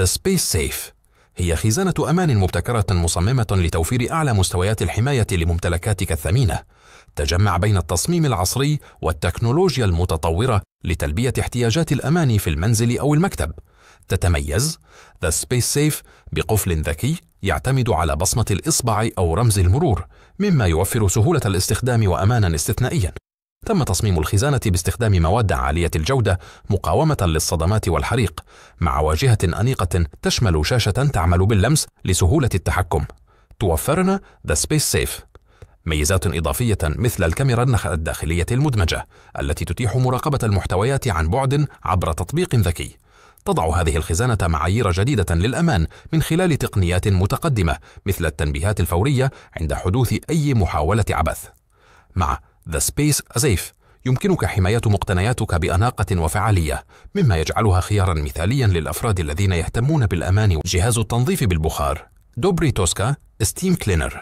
The Space Safe هي خزانة أمان مبتكرة مصممة لتوفير أعلى مستويات الحماية لممتلكاتك الثمينة. تجمع بين التصميم العصري والتكنولوجيا المتطورة لتلبية احتياجات الأمان في المنزل أو المكتب. تتميز The Space Safe بقفل ذكي يعتمد على بصمة الإصبع أو رمز المرور، مما يوفر سهولة الاستخدام وأمانا استثنائيا. تم تصميم الخزانة باستخدام مواد عالية الجودة مقاومة للصدمات والحريق، مع واجهة أنيقة تشمل شاشة تعمل باللمس لسهولة التحكم. توفرنا ذا سبيس سيف. ميزات إضافية مثل الكاميرا الداخلية المدمجة التي تتيح مراقبة المحتويات عن بعد عبر تطبيق ذكي. تضع هذه الخزانة معايير جديدة للأمان من خلال تقنيات متقدمة مثل التنبيهات الفورية عند حدوث أي محاولة عبث. مع ذا سبيس أزيف يمكنك حماية مقتنياتك بأناقة وفعالية، مما يجعلها خيارا مثاليا للأفراد الذين يهتمون بالأمان. جهاز التنظيف بالبخار دوبري توسكا ستيم كلينر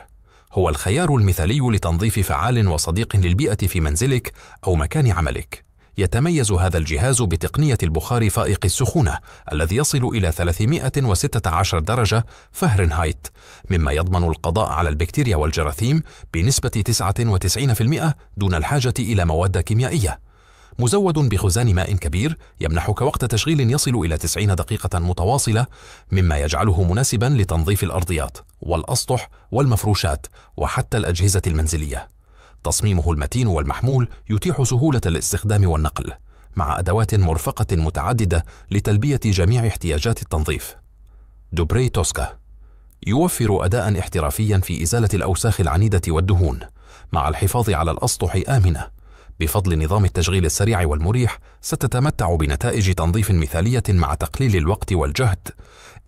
هو الخيار المثالي لتنظيف فعال وصديق للبيئة في منزلك أو مكان عملك. يتميز هذا الجهاز بتقنية البخار فائق السخونة الذي يصل إلى 316 درجة فهرنهايت مما يضمن القضاء على البكتيريا والجراثيم بنسبة 99% دون الحاجة إلى مواد كيميائية مزود بخزان ماء كبير يمنحك وقت تشغيل يصل إلى 90 دقيقة متواصلة مما يجعله مناسبا لتنظيف الأرضيات والأسطح والمفروشات وحتى الأجهزة المنزلية تصميمه المتين والمحمول يتيح سهولة الاستخدام والنقل مع أدوات مرفقة متعددة لتلبية جميع احتياجات التنظيف دوبري توسكا يوفر أداء احترافيا في إزالة الأوساخ العنيدة والدهون مع الحفاظ على الأسطح آمنة بفضل نظام التشغيل السريع والمريح ستتمتع بنتائج تنظيف مثالية مع تقليل الوقت والجهد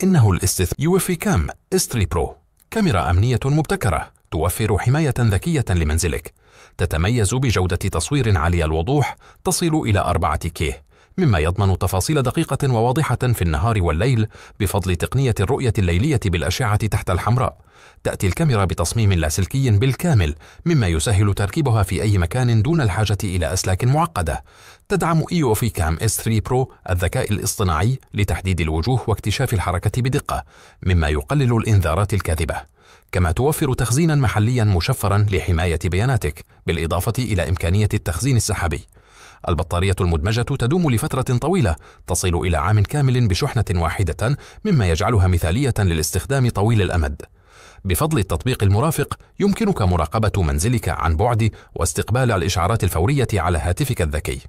إنه الاستثمار يوفي كام استري برو كاميرا أمنية مبتكرة توفر حماية ذكية لمنزلك تتميز بجودة تصوير عالية الوضوح تصل إلى 4 كيه مما يضمن تفاصيل دقيقة وواضحة في النهار والليل بفضل تقنية الرؤية الليلية بالأشعة تحت الحمراء تأتي الكاميرا بتصميم لاسلكي بالكامل مما يسهل تركيبها في أي مكان دون الحاجة إلى أسلاك معقدة تدعم إيوفي كام S3 برو الذكاء الاصطناعي لتحديد الوجوه واكتشاف الحركة بدقة مما يقلل الإنذارات الكاذبة كما توفر تخزينا محليا مشفرا لحماية بياناتك بالإضافة إلى إمكانية التخزين السحابي البطارية المدمجة تدوم لفترة طويلة تصل إلى عام كامل بشحنة واحدة مما يجعلها مثالية للاستخدام طويل الأمد بفضل التطبيق المرافق يمكنك مراقبة منزلك عن بعد واستقبال الإشعارات الفورية على هاتفك الذكي.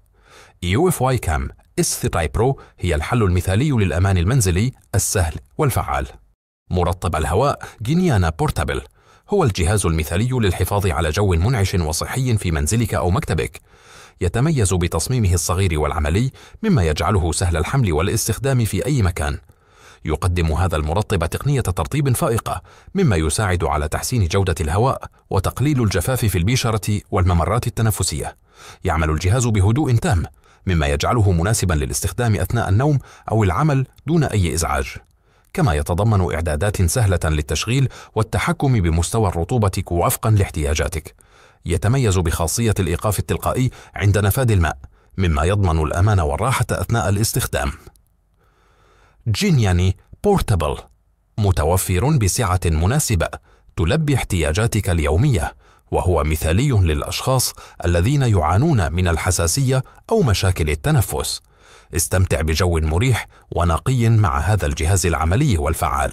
E UFY Cam S3 Pro هي الحل المثالي للأمان المنزلي السهل والفعال. مرطب الهواء جينيانا بورتابل هو الجهاز المثالي للحفاظ على جو منعش وصحي في منزلك أو مكتبك. يتميز بتصميمه الصغير والعملي مما يجعله سهل الحمل والاستخدام في أي مكان. يقدم هذا المرطب تقنية ترطيب فائقة مما يساعد على تحسين جودة الهواء وتقليل الجفاف في البيشرة والممرات التنفسية يعمل الجهاز بهدوء تام مما يجعله مناسبا للاستخدام أثناء النوم أو العمل دون أي إزعاج كما يتضمن إعدادات سهلة للتشغيل والتحكم بمستوى الرطوبة وفقا لاحتياجاتك يتميز بخاصية الإيقاف التلقائي عند نفاد الماء مما يضمن الأمان والراحة أثناء الاستخدام جينياني بورتابل متوفر بسعة مناسبة تلبي احتياجاتك اليومية وهو مثالي للأشخاص الذين يعانون من الحساسية أو مشاكل التنفس استمتع بجو مريح ونقي مع هذا الجهاز العملي والفعال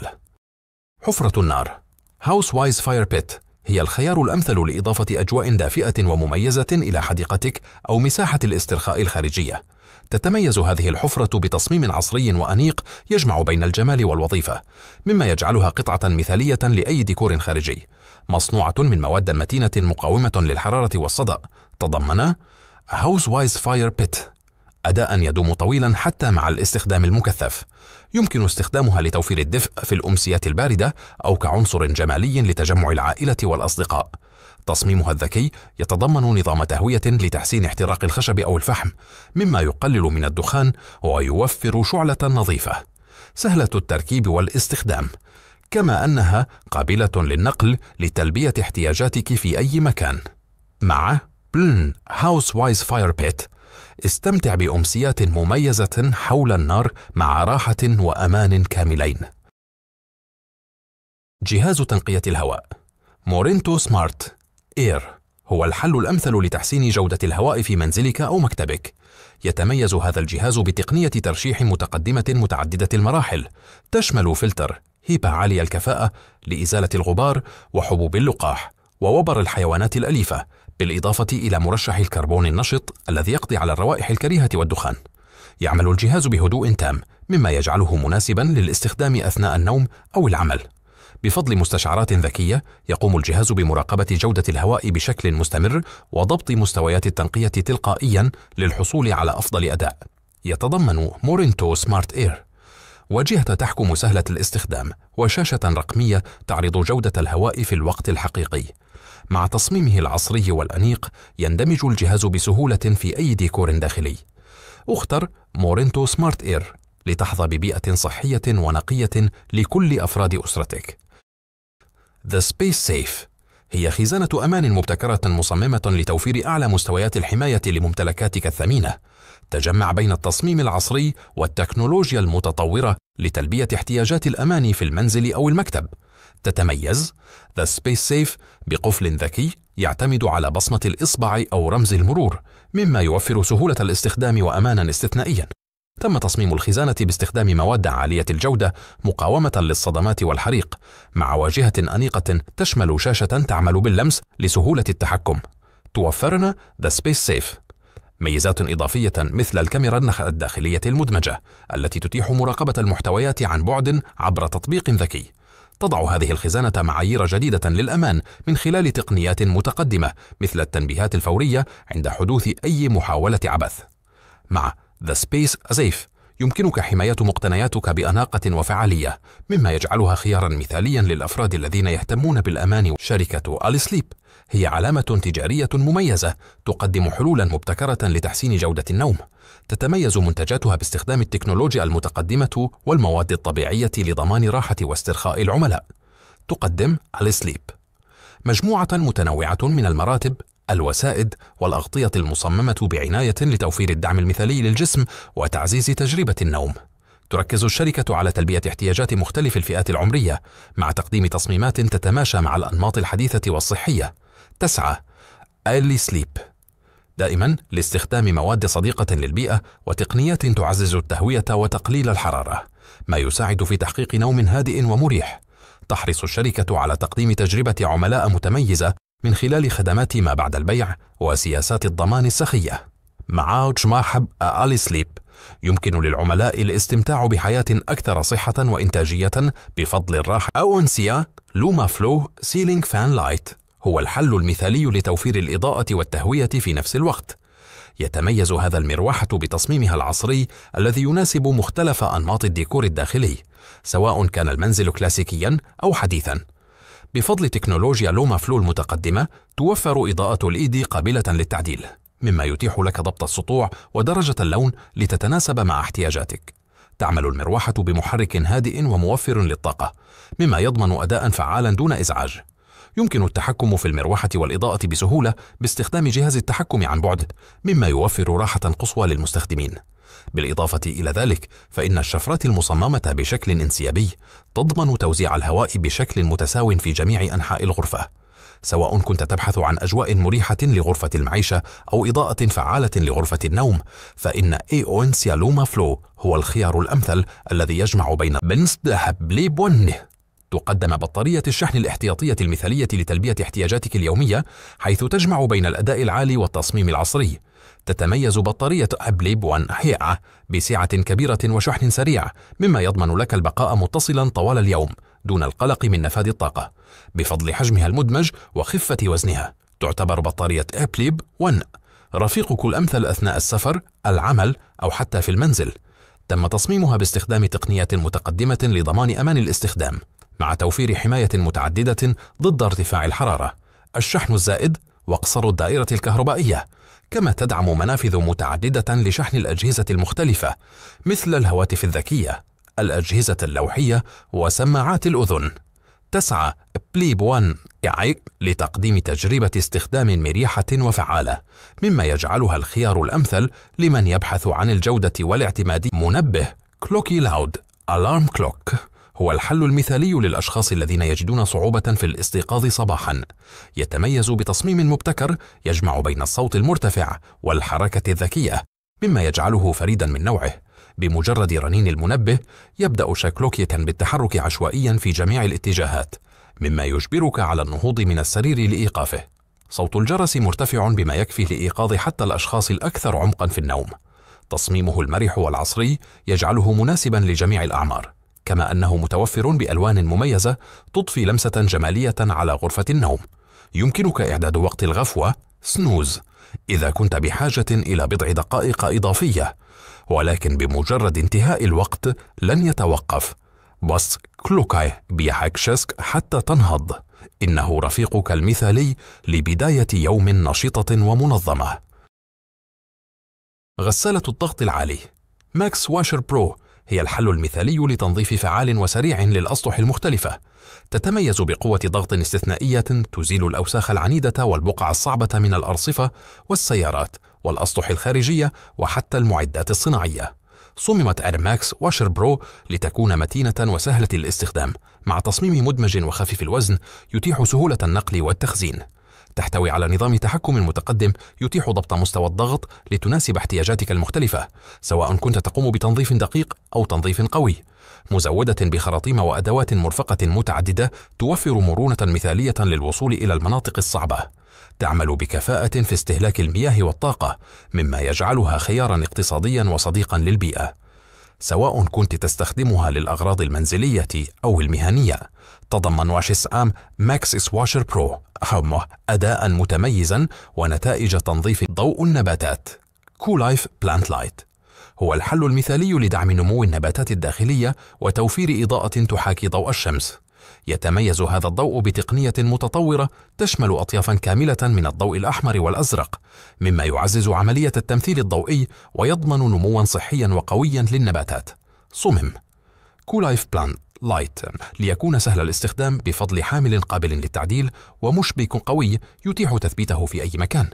حفرة النار Housewise Fire Pit هي الخيار الأمثل لإضافة أجواء دافئة ومميزة إلى حديقتك أو مساحة الاسترخاء الخارجية. تتميز هذه الحفرة بتصميم عصري وأنيق يجمع بين الجمال والوظيفة، مما يجعلها قطعة مثالية لأي ديكور خارجي. مصنوعة من مواد متينة مقاومة للحرارة والصدأ، تضمن هاوس وايز فاير بيت أداء يدوم طويلا حتى مع الاستخدام المكثف يمكن استخدامها لتوفير الدفء في الأمسيات الباردة أو كعنصر جمالي لتجمع العائلة والأصدقاء تصميمها الذكي يتضمن نظام تهوية لتحسين احتراق الخشب أو الفحم مما يقلل من الدخان ويوفر شعلة نظيفة سهلة التركيب والاستخدام كما أنها قابلة للنقل لتلبية احتياجاتك في أي مكان مع بلن هاوس وايز فاير بيت استمتع بأمسيات مميزة حول النار مع راحة وأمان كاملين. جهاز تنقية الهواء مورينتو سمارت إير هو الحل الأمثل لتحسين جودة الهواء في منزلك أو مكتبك. يتميز هذا الجهاز بتقنية ترشيح متقدمة متعددة المراحل، تشمل فلتر هيبا عالية الكفاءة لإزالة الغبار وحبوب اللقاح ووبر الحيوانات الأليفة بالإضافة إلى مرشح الكربون النشط الذي يقضي على الروائح الكريهة والدخان. يعمل الجهاز بهدوء تام، مما يجعله مناسبا للاستخدام أثناء النوم أو العمل. بفضل مستشعرات ذكية، يقوم الجهاز بمراقبة جودة الهواء بشكل مستمر وضبط مستويات التنقية تلقائيا للحصول على أفضل أداء. يتضمن مورينتو سمارت إير واجهة تحكم سهلة الاستخدام وشاشة رقمية تعرض جودة الهواء في الوقت الحقيقي. مع تصميمه العصري والأنيق يندمج الجهاز بسهولة في أي ديكور داخلي اختر مورينتو سمارت إير لتحظى ببيئة صحية ونقية لكل أفراد أسرتك The Space Safe هي خزانة أمان مبتكرة مصممة لتوفير أعلى مستويات الحماية لممتلكاتك الثمينة تجمع بين التصميم العصري والتكنولوجيا المتطورة لتلبية احتياجات الأمان في المنزل أو المكتب تتميز The Space Safe بقفل ذكي يعتمد على بصمة الإصبع أو رمز المرور مما يوفر سهولة الاستخدام وأمانا استثنائيا تم تصميم الخزانة باستخدام مواد عالية الجودة مقاومة للصدمات والحريق مع واجهة أنيقة تشمل شاشة تعمل باللمس لسهولة التحكم توفرنا The Space Safe ميزات إضافية مثل الكاميرا الداخلية المدمجة التي تتيح مراقبة المحتويات عن بعد عبر تطبيق ذكي تضع هذه الخزانة معايير جديدة للأمان من خلال تقنيات متقدمة مثل التنبيهات الفورية عند حدوث أي محاولة عبث. مع The Space Safe يمكنك حماية مقتنياتك بأناقة وفعالية، مما يجعلها خيارا مثاليا للأفراد الذين يهتمون بالأمان شركة أليسليب هي علامة تجارية مميزة تقدم حلولا مبتكرة لتحسين جودة النوم. تتميز منتجاتها باستخدام التكنولوجيا المتقدمة والمواد الطبيعية لضمان راحة واسترخاء العملاء. تقدم السليب مجموعة متنوعة من المراتب الوسائد والأغطية المصممة بعناية لتوفير الدعم المثالي للجسم وتعزيز تجربة النوم. تركز الشركة على تلبية احتياجات مختلف الفئات العمرية مع تقديم تصميمات تتماشى مع الأنماط الحديثة والصحية تسعة early سليب دائما لاستخدام مواد صديقة للبيئة وتقنيات تعزز التهوية وتقليل الحرارة ما يساعد في تحقيق نوم هادئ ومريح تحرص الشركة على تقديم تجربة عملاء متميزة من خلال خدمات ما بعد البيع وسياسات الضمان السخية مع ماحب ألي سليب يمكن للعملاء الاستمتاع بحياة أكثر صحة وإنتاجية بفضل الراحة أو أنسيا لوما فلو سيلينج فان لايت هو الحل المثالي لتوفير الإضاءة والتهوية في نفس الوقت. يتميز هذا المروحة بتصميمها العصري الذي يناسب مختلف أنماط الديكور الداخلي، سواء كان المنزل كلاسيكيا أو حديثا. بفضل تكنولوجيا لوما فلو المتقدمة، توفر إضاءة الإيدي قابلة للتعديل، مما يتيح لك ضبط السطوع ودرجة اللون لتتناسب مع احتياجاتك. تعمل المروحة بمحرك هادئ وموفر للطاقة، مما يضمن أداء فعالا دون إزعاج. يمكن التحكم في المروحة والإضاءة بسهولة باستخدام جهاز التحكم عن بعد، مما يوفر راحة قصوى للمستخدمين. بالإضافة إلى ذلك، فإن الشفرات المصممة بشكل انسيابي تضمن توزيع الهواء بشكل متساو في جميع أنحاء الغرفة، سواء كنت تبحث عن أجواء مريحة لغرفة المعيشة أو إضاءة فعالة لغرفة النوم، فإن إيونسيا لوما فلو هو الخيار الأمثل الذي يجمع بين بنسد لي بونه تقدم بطارية الشحن الاحتياطية المثالية لتلبية احتياجاتك اليومية حيث تجمع بين الأداء العالي والتصميم العصري تتميز بطارية أبليب 1 هيعة بسعة كبيرة وشحن سريع مما يضمن لك البقاء متصلا طوال اليوم دون القلق من نفاد الطاقة بفضل حجمها المدمج وخفة وزنها تعتبر بطارية أبليب 1 رفيقك الأمثل أثناء السفر، العمل أو حتى في المنزل تم تصميمها باستخدام تقنيات متقدمة لضمان أمان الاستخدام مع توفير حماية متعددة ضد ارتفاع الحرارة، الشحن الزائد وقصر الدائرة الكهربائية، كما تدعم منافذ متعددة لشحن الأجهزة المختلفة مثل الهواتف الذكية، الأجهزة اللوحية وسماعات الأذن. تسعى بليب 1 كعيك لتقديم تجربة استخدام مريحة وفعالة، مما يجعلها الخيار الأمثل لمن يبحث عن الجودة والاعتماد. منبه كلوكي لاود ألارم كلوك هو الحل المثالي للأشخاص الذين يجدون صعوبة في الاستيقاظ صباحا يتميز بتصميم مبتكر يجمع بين الصوت المرتفع والحركة الذكية مما يجعله فريدا من نوعه بمجرد رنين المنبه يبدأ شاكلوكية بالتحرك عشوائيا في جميع الاتجاهات مما يجبرك على النهوض من السرير لإيقافه صوت الجرس مرتفع بما يكفي لإيقاظ حتى الأشخاص الأكثر عمقا في النوم تصميمه المرح والعصري يجعله مناسبا لجميع الأعمار كما أنه متوفر بألوان مميزة تضفي لمسة جمالية على غرفة النوم يمكنك إعداد وقت الغفوة سنوز إذا كنت بحاجة إلى بضع دقائق إضافية ولكن بمجرد انتهاء الوقت لن يتوقف بس كلوكاي بيحكشسك حتى تنهض إنه رفيقك المثالي لبداية يوم نشطة ومنظمة غسالة الضغط العالي ماكس واشر برو هي الحل المثالي لتنظيف فعال وسريع للأسطح المختلفة تتميز بقوة ضغط استثنائية تزيل الأوساخ العنيدة والبقع الصعبة من الأرصفة والسيارات والأسطح الخارجية وحتى المعدات الصناعية صممت أرماكس برو لتكون متينة وسهلة الاستخدام مع تصميم مدمج وخفيف الوزن يتيح سهولة النقل والتخزين تحتوي على نظام تحكم متقدم يتيح ضبط مستوى الضغط لتناسب احتياجاتك المختلفة، سواء كنت تقوم بتنظيف دقيق أو تنظيف قوي، مزودة بخراطيم وأدوات مرفقة متعددة توفر مرونة مثالية للوصول إلى المناطق الصعبة. تعمل بكفاءة في استهلاك المياه والطاقة، مما يجعلها خيارا اقتصاديا وصديقا للبيئة. سواء كنت تستخدمها للأغراض المنزلية أو المهنية تضمن واشس آم ماكسس واشر برو حمه أداء متميزا ونتائج تنظيف ضوء النباتات كولايف بلانت لايت هو الحل المثالي لدعم نمو النباتات الداخلية وتوفير إضاءة تحاكي ضوء الشمس يتميز هذا الضوء بتقنية متطورة تشمل أطيافا كاملة من الضوء الأحمر والأزرق، مما يعزز عملية التمثيل الضوئي ويضمن نموا صحيا وقويا للنباتات. صمم كولايف بلانت لايت ليكون سهل الاستخدام بفضل حامل قابل للتعديل ومشبك قوي يتيح تثبيته في أي مكان.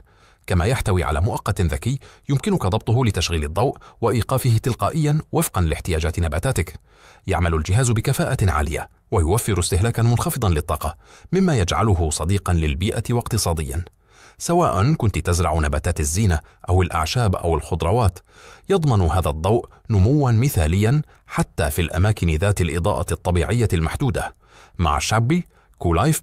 كما يحتوي على مؤقت ذكي يمكنك ضبطه لتشغيل الضوء وإيقافه تلقائيا وفقا لاحتياجات نباتاتك. يعمل الجهاز بكفاءة عالية ويوفر استهلاكا منخفضا للطاقة مما يجعله صديقا للبيئة واقتصاديا سواء كنت تزرع نباتات الزينة أو الأعشاب أو الخضروات يضمن هذا الضوء نموا مثاليا حتى في الأماكن ذات الإضاءة الطبيعية المحدودة مع شابي كولايف